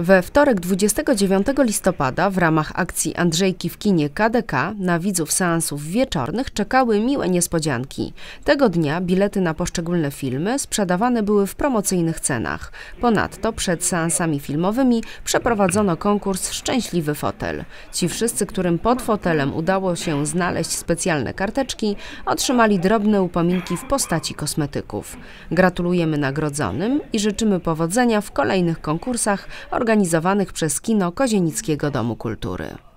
We wtorek 29 listopada w ramach akcji Andrzejki w kinie KDK na widzów seansów wieczornych czekały miłe niespodzianki. Tego dnia bilety na poszczególne filmy sprzedawane były w promocyjnych cenach. Ponadto przed seansami filmowymi przeprowadzono konkurs Szczęśliwy Fotel. Ci wszyscy, którym pod fotelem udało się znaleźć specjalne karteczki, otrzymali drobne upominki w postaci kosmetyków. Gratulujemy nagrodzonym i życzymy powodzenia w kolejnych konkursach organizacyjnych organizowanych przez Kino Kozienickiego Domu Kultury.